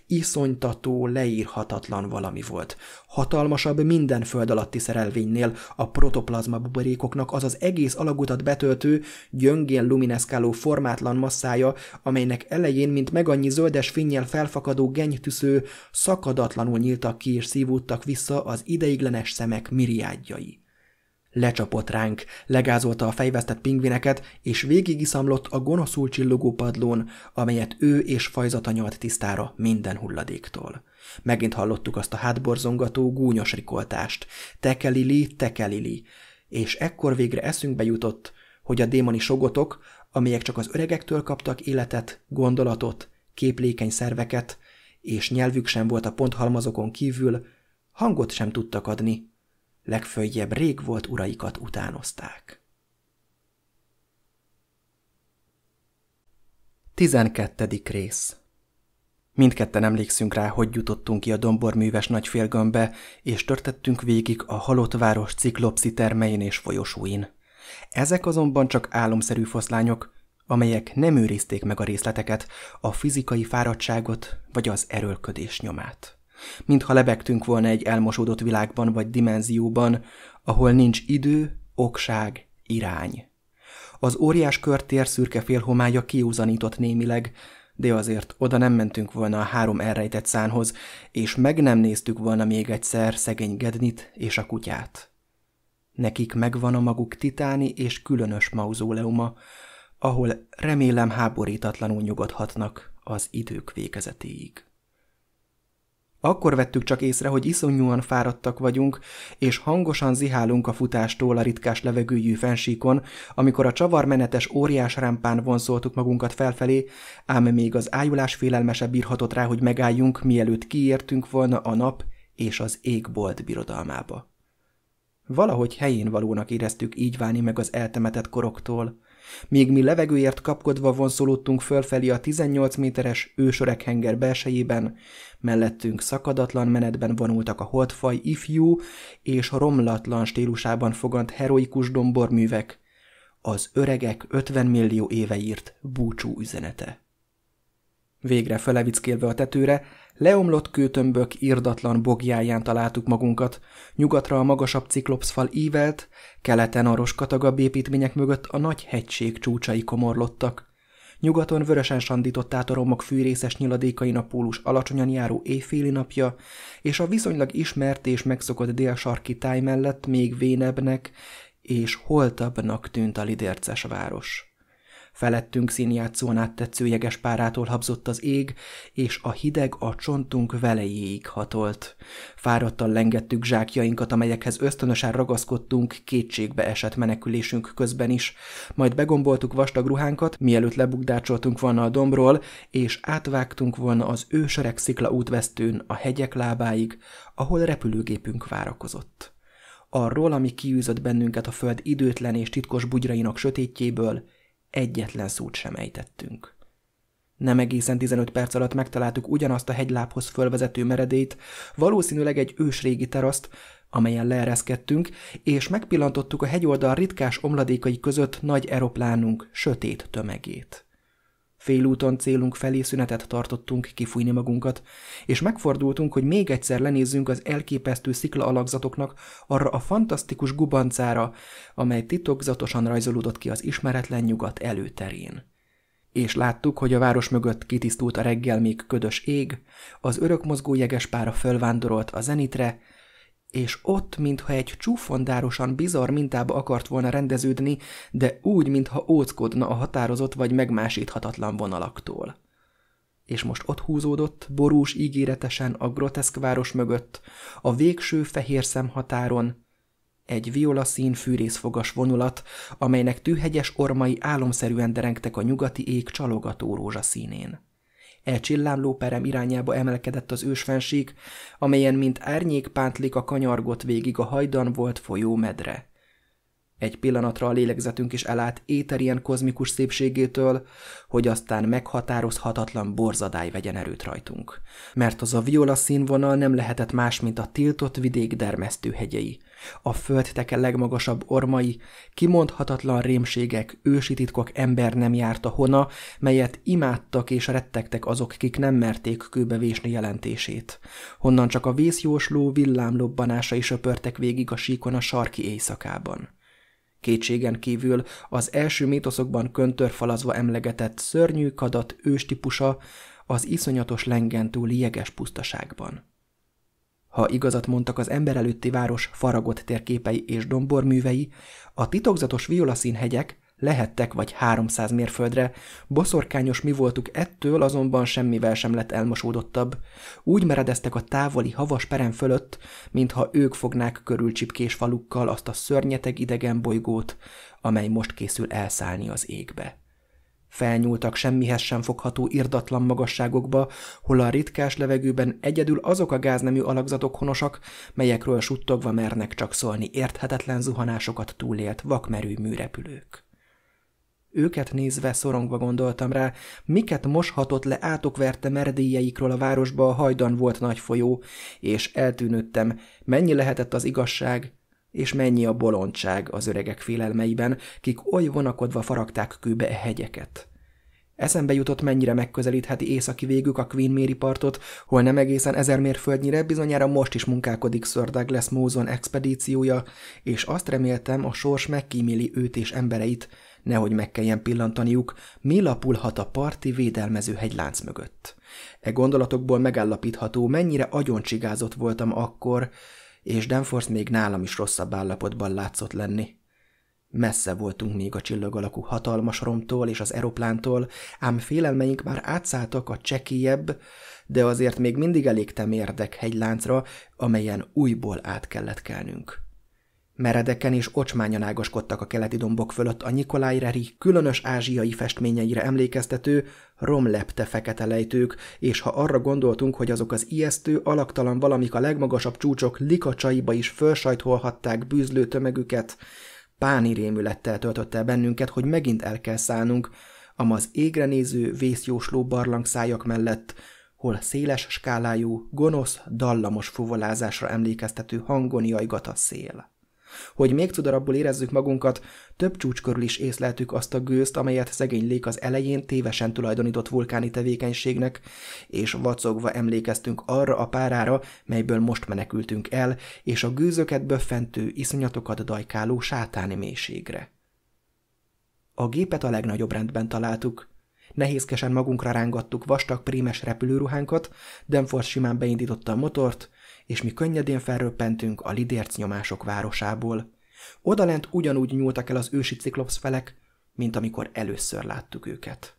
Iszonytató, leírhatatlan valami volt. Hatalmasabb minden föld alatti szerelvénynél, a protoplazma buborékoknak az az egész alagutat betöltő, gyöngén lumineszkáló formátlan masszája, amelynek elején, mint megannyi zöldes finnyel felfakadó genytűsző, szakadatlanul nyílt a csapódtak ki és szívódtak vissza az ideiglenes szemek miriádjai. Lecsapott ránk, legázolta a fejvesztett pingvineket, és végigiszamlott a gonoszul csillogó padlón, amelyet ő és fajzata nyalt tisztára minden hulladéktól. Megint hallottuk azt a hátborzongató, gúnyos rikoltást. Tekelili, tekelili. És ekkor végre eszünkbe jutott, hogy a démoni sogotok, amelyek csak az öregektől kaptak életet, gondolatot, képlékeny szerveket, és nyelvük sem volt a ponthalmazokon kívül, hangot sem tudtak adni, legföljebb rég volt uraikat utánozták. 12. rész Mindketten emlékszünk rá, hogy jutottunk ki a domborműves nagyfélgömbbe, és törtettünk végig a halott város ciklopszi termein és folyosóin. Ezek azonban csak álomszerű foszlányok, amelyek nem őrizték meg a részleteket, a fizikai fáradtságot vagy az erőlködés nyomát. Mintha lebegtünk volna egy elmosódott világban vagy dimenzióban, ahol nincs idő, okság, irány. Az óriás körtér szürke félhomája kiúzanított némileg, de azért oda nem mentünk volna a három elrejtett szánhoz, és meg nem néztük volna még egyszer szegény Gednit és a kutyát. Nekik megvan a maguk titáni és különös mauzóleuma, ahol remélem háborítatlanul nyugodhatnak az idők végezetéig. Akkor vettük csak észre, hogy iszonyúan fáradtak vagyunk, és hangosan zihálunk a futástól a ritkás levegőjű fensíkon, amikor a csavarmenetes óriás rámpán vonzoltuk magunkat felfelé, ám még az ájulás félelmese bírhatott rá, hogy megálljunk, mielőtt kiértünk volna a nap és az égbolt birodalmába. Valahogy helyén valónak éreztük így válni meg az eltemetett koroktól, Míg mi levegőért kapkodva vonszolódtunk fölfelé a 18 méteres ősöreg henger belsejében, mellettünk szakadatlan menetben vonultak a holdfaj ifjú és romlatlan stílusában fogant heroikus domborművek. Az öregek 50 millió éve írt búcsú üzenete. Végre felevickélve a tetőre, leomlott kőtömbök irdatlan bogjáján találtuk magunkat, nyugatra a magasabb ciklopszfal ívelt, keleten a roskatagabb építmények mögött a nagy hegység csúcsai komorlottak. Nyugaton vörösen sandított át a romok fűrészes nyiladékain a pólus alacsonyan járó éjféli napja, és a viszonylag ismert és megszokott délsarki táj mellett még vénebbnek és holtabbnak tűnt a lidérces város. Felettünk színjátszón áttetsző jeges párától habzott az ég, és a hideg a csontunk velejéig hatolt. Fáradtan lengettük zsákjainkat, amelyekhez ösztönösen ragaszkodtunk, kétségbe esett menekülésünk közben is. Majd begomboltuk vastag ruhánkat, mielőtt lebukdácsoltunk volna a dombról, és átvágtunk volna az ősereg szikla útvesztőn a hegyek lábáig, ahol repülőgépünk várakozott arról, ami kiűzött bennünket a föld időtlen és titkos bugyrainak sötétjéből, egyetlen szót sem ejtettünk. Nem egészen 15 perc alatt megtaláltuk ugyanazt a hegylábhoz fölvezető meredét, valószínűleg egy ősrégi teraszt, amelyen leereszkedtünk, és megpillantottuk a hegyoldal ritkás omladékai között nagy eroplánunk sötét tömegét. Félúton célunk felé szünetet tartottunk kifújni magunkat, és megfordultunk, hogy még egyszer lenézzünk az elképesztő szikla alakzatoknak arra a fantasztikus gubancára, amely titokzatosan rajzolódott ki az ismeretlen nyugat előterén és láttuk, hogy a város mögött kitisztult a reggel még ködös ég, az örökmozgó jeges pára fölvándorolt a zenitre, és ott, mintha egy csúfondárosan bizarr mintába akart volna rendeződni, de úgy, mintha óckodna a határozott vagy megmásíthatatlan vonalaktól. És most ott húzódott, borús ígéretesen a groteszk város mögött, a végső fehér szemhatáron, egy szín fűrészfogas vonulat, amelynek tűhegyes ormai álomszerűen derengtek a nyugati ég csalogató rózsaszínén. E csillámló perem irányába emelkedett az ősfenség, amelyen mint árnyék pántlik a kanyargott végig a hajdan volt folyó medre. Egy pillanatra a lélegzetünk is elállt ilyen kozmikus szépségétől, hogy aztán meghatározhatatlan borzadály vegyen erőt rajtunk. Mert az a viola színvonal nem lehetett más, mint a tiltott vidék dermesztő hegyei. A föld teke legmagasabb ormai, kimondhatatlan rémségek, ősi titkok ember nem járta hona, melyet imádtak és rettegtek azok, kik nem merték kőbevésni jelentését. Honnan csak a vészjósló villámlobbanásai söpörtek végig a síkon a sarki éjszakában. Kétségen kívül az első mítoszokban köntörfalazva emlegetett szörnyű kadat őstípusa az iszonyatos lengentú lieges pusztaságban. Ha igazat mondtak az ember előtti város faragott térképei és domborművei, a titokzatos violaszín hegyek, Lehettek vagy háromszáz mérföldre, boszorkányos mi voltuk ettől azonban semmivel sem lett elmosódottabb. Úgy meredeztek a távoli havas perem fölött, mintha ők fognák körül csipkés falukkal azt a szörnyeteg idegen bolygót, amely most készül elszállni az égbe. Felnyúltak semmihez sem fogható irdatlan magasságokba, hol a ritkás levegőben egyedül azok a gáznemű alakzatok honosak, melyekről suttogva mernek csak szólni érthetetlen zuhanásokat túlélt vakmerő műrepülők. Őket nézve szorongva gondoltam rá, miket moshatott le átokverte merdélyeikről a városba a hajdan volt nagy folyó, és eltűnődtem, mennyi lehetett az igazság, és mennyi a bolondság az öregek félelmeiben, kik oly vonakodva faragták kőbe e hegyeket. Eszembe jutott, mennyire megközelítheti északi végük a Queen Mary partot, hol nem egészen ezer mérföldnyire bizonyára most is munkálkodik Sir Douglas Mózon expedíciója, és azt reméltem, a sors megkíméli őt és embereit, nehogy meg kelljen pillantaniuk, mi lapulhat a parti védelmező hegylánc mögött. E gondolatokból megállapítható, mennyire agyoncsig,ázott voltam akkor, és Danforth még nálam is rosszabb állapotban látszott lenni. Messze voltunk még a csillag alakú hatalmas romtól és az eroplántól, ám félelmeink már átszálltak a csekélyebb, de azért még mindig elég temérdek hegyláncra, amelyen újból át kellett kelnünk. Meredeken és ocsmányan ágaskodtak a keleti dombok fölött a Nikolaj Reri különös ázsiai festményeire emlékeztető, romlepte fekete lejtők, és ha arra gondoltunk, hogy azok az ijesztő, alaktalan valamik a legmagasabb csúcsok likacsaiba is felsajtholhatták bűzlő tömegüket, páni rémülettel töltötte el bennünket, hogy megint el kell szállnunk, amaz égre néző vészjósló barlangszájak mellett, hol széles skálájú, gonosz, dallamos fuvolázásra emlékeztető hangon jajgat a szél. Hogy még tudarabbul érezzük magunkat, több csúcs körül is észleltük azt a gőzt, amelyet szegény lék az elején tévesen tulajdonított vulkáni tevékenységnek, és vacogva emlékeztünk arra a párára, melyből most menekültünk el, és a gőzöket böffentő, iszonyatokat dajkáló sátáni mélységre. A gépet a legnagyobb rendben találtuk – Nehézkesen magunkra rángattuk vastag prímes repülőruhánkat, Denford simán beindította a motort, és mi könnyedén felröppentünk a lidérc nyomások városából. Odalent ugyanúgy nyúltak el az ősi felek, mint amikor először láttuk őket.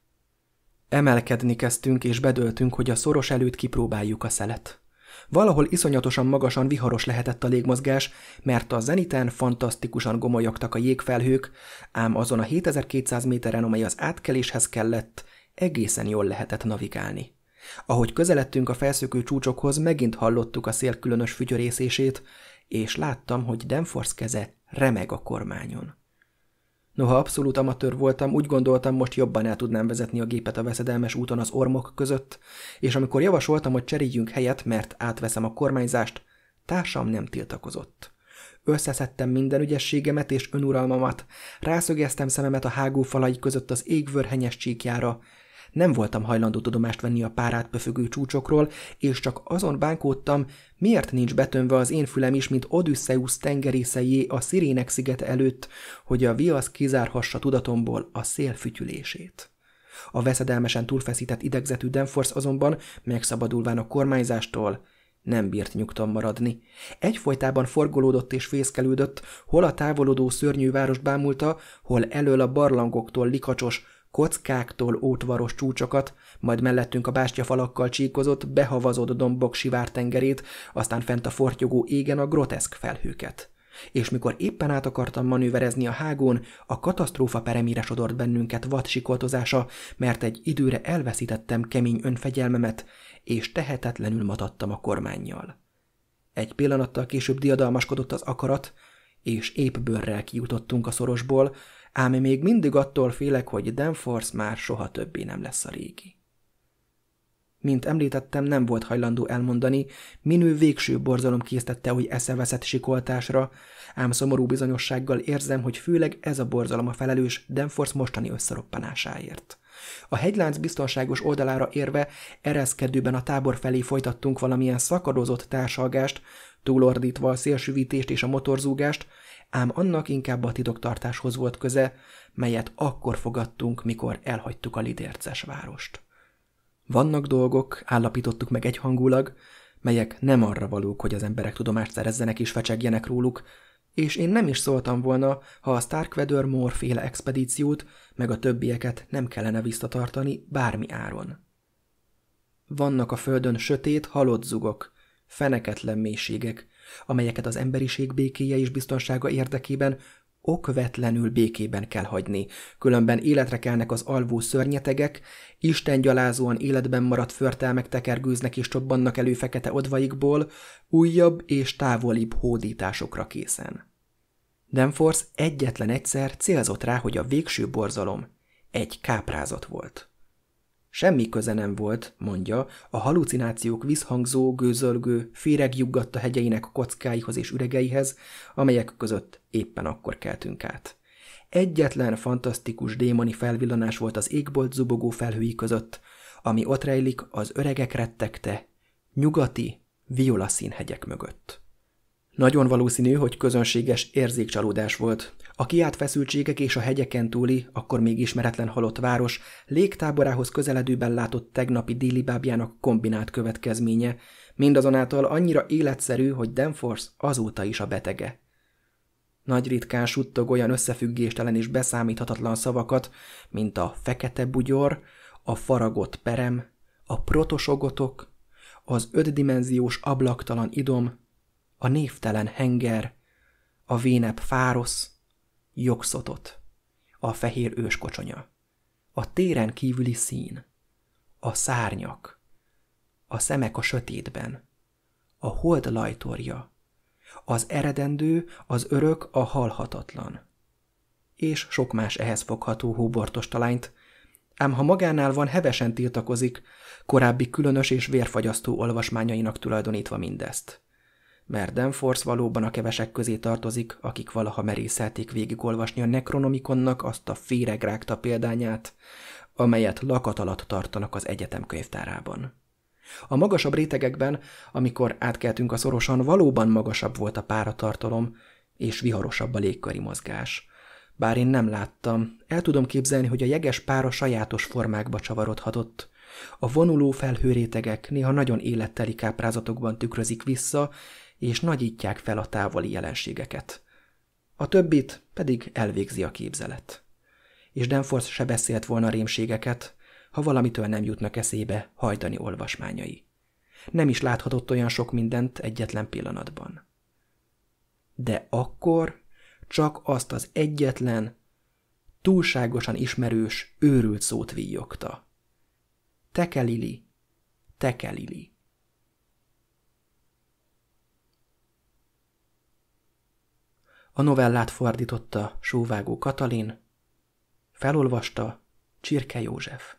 Emelkedni kezdtünk, és bedöltünk, hogy a szoros előtt kipróbáljuk a szelet. Valahol iszonyatosan magasan viharos lehetett a légmozgás, mert a zeniten fantasztikusan gomolyogtak a jégfelhők, ám azon a 7200 méteren, amely az átkeléshez kellett, egészen jól lehetett navigálni. Ahogy közeledtünk a felszökő csúcsokhoz, megint hallottuk a szél különös fütyörészését, és láttam, hogy Danforth keze remeg a kormányon. Noha abszolút amatőr voltam, úgy gondoltam, most jobban el tudnám vezetni a gépet a veszedelmes úton az ormok között, és amikor javasoltam, hogy cseréljünk helyet, mert átveszem a kormányzást, társam nem tiltakozott. Összeszedtem minden ügyességemet és önuralmamat, rászögeztem szememet a hágó falai között az égvörhenyes csíkjára, nem voltam hajlandó tudomást venni a párát pöfögő csúcsokról, és csak azon bánkódtam, miért nincs betömve az én fülem is, mint Odysseus tengerészejé a szirének szigete előtt, hogy a viasz kizárhassa tudatomból a szél fütyülését. A veszedelmesen túlfeszített idegzetű Denforce azonban, megszabadulván a kormányzástól, nem bírt nyugton maradni. Egyfolytában forgolódott és fészkelődött, hol a távolodó szörnyű várost bámulta, hol elől a barlangoktól likacsos, kockáktól ótvaros csúcsokat, majd mellettünk a bástyafalakkal csíkozott, behavazott dombok sivár tengerét, aztán fent a fortyogó égen a groteszk felhőket. És mikor éppen át akartam manőverezni a hágón, a katasztrófa peremére sodort bennünket vad sikoltozása, mert egy időre elveszítettem kemény önfegyelmemet, és tehetetlenül matadtam a kormányjal. Egy pillanattal később diadalmaskodott az akarat, és épp bőrrel kijutottunk a szorosból, ám még mindig attól félek, hogy Danforth már soha többé nem lesz a régi. Mint említettem, nem volt hajlandó elmondani, minő végső borzalom késztette, hogy eszeveszett sikoltásra, ám szomorú bizonyossággal érzem, hogy főleg ez a borzalom a felelős Danforth mostani összeroppanásáért. A hegylánc biztonságos oldalára érve ereszkedőben a tábor felé folytattunk valamilyen szakadozott társalgást, túlordítva a szélsűvítést és a motorzúgást, ám annak inkább a titoktartáshoz volt köze, melyet akkor fogadtunk, mikor elhagytuk a lidérces várost. Vannak dolgok, állapítottuk meg egyhangulag, melyek nem arra valók, hogy az emberek tudomást szerezzenek és fecsegjenek róluk, és én nem is szóltam volna, ha a Starkvedör morféle expedíciót, meg a többieket nem kellene visszatartani bármi áron. Vannak a földön sötét, halott zugok, feneketlen mélységek, amelyeket az emberiség békéje és biztonsága érdekében okvetlenül békében kell hagyni, különben életre kelnek az alvó szörnyetegek, Isten gyalázóan életben maradt förtelmek tekergőznek és csobbannak elő fekete odvaikból, újabb és távolibb hódításokra készen. Danforth egyetlen egyszer célzott rá, hogy a végső borzalom egy káprázat volt. Semmi köze nem volt, mondja, a halucinációk visszhangzó, gőzölgő, féregjuggatta hegyeinek kockáihoz és üregeihez, amelyek között éppen akkor keltünk át. Egyetlen fantasztikus démoni felvillanás volt az égbolt zubogó felhői között, ami ott rejlik az öregek rettegte, nyugati, violaszín hegyek mögött. Nagyon valószínű, hogy közönséges érzékcsalódás volt. A kiált feszültségek és a hegyeken túli, akkor még ismeretlen halott város légtáborához közeledőben látott tegnapi déli bábjának kombinált következménye, mindazonáltal annyira életszerű, hogy Danforth azóta is a betege. Nagy ritkán suttog olyan összefüggéstelen és beszámíthatatlan szavakat, mint a fekete bugyor, a faragott perem, a protosogotok, az ötdimenziós ablaktalan idom, a névtelen henger, a vénep fárosz, jogszotot, a fehér őskocsonya, a téren kívüli szín, a szárnyak, a szemek a sötétben, a hold lajtorja, az eredendő, az örök, a halhatatlan. És sok más ehhez fogható hóbortos talányt, ám ha magánál van, hevesen tiltakozik, korábbi különös és vérfagyasztó olvasmányainak tulajdonítva mindezt mert Danforth valóban a kevesek közé tartozik, akik valaha merészelték végigolvasni a nekronomikonnak azt a féregrágta példányát, amelyet lakat alatt tartanak az egyetem könyvtárában. A magasabb rétegekben, amikor átkeltünk a szorosan, valóban magasabb volt a páratartalom, és viharosabb a légköri mozgás. Bár én nem láttam, el tudom képzelni, hogy a jeges pára sajátos formákba csavarodhatott. A vonuló felhőrétegek néha nagyon életteli káprázatokban tükrözik vissza, és nagyítják fel a távoli jelenségeket. A többit pedig elvégzi a képzelet. És Danforth se beszélt volna rémségeket, ha valamitől nem jutnak eszébe hajdani olvasmányai. Nem is láthatott olyan sok mindent egyetlen pillanatban. De akkor csak azt az egyetlen, túlságosan ismerős, őrült szót víjogta. Tekelili, tekelili. A novellát fordította Sóvágó Katalin, felolvasta Csirke József.